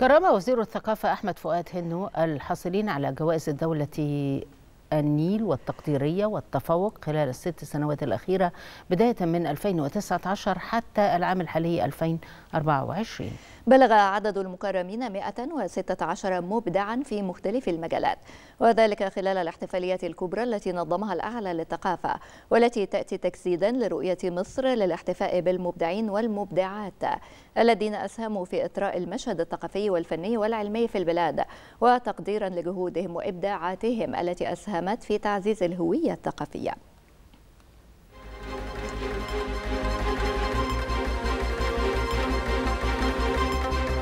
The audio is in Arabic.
كرم وزير الثقافة أحمد فؤاد هنو الحاصلين على جوائز الدولة النيل والتقديرية والتفوق خلال الست سنوات الأخيرة بداية من 2019 حتى العام الحالي 2024 بلغ عدد المكرمين 116 مبدعا في مختلف المجالات وذلك خلال الاحتفاليات الكبرى التي نظمها الأعلى للثقافة والتي تأتي تجسيدا لرؤية مصر للاحتفاء بالمبدعين والمبدعات الذين أسهموا في إطراء المشهد الثقافي والفني والعلمي في البلاد وتقديرا لجهودهم وإبداعاتهم التي أسهم ساهمت في تعزيز الهوية الثقافية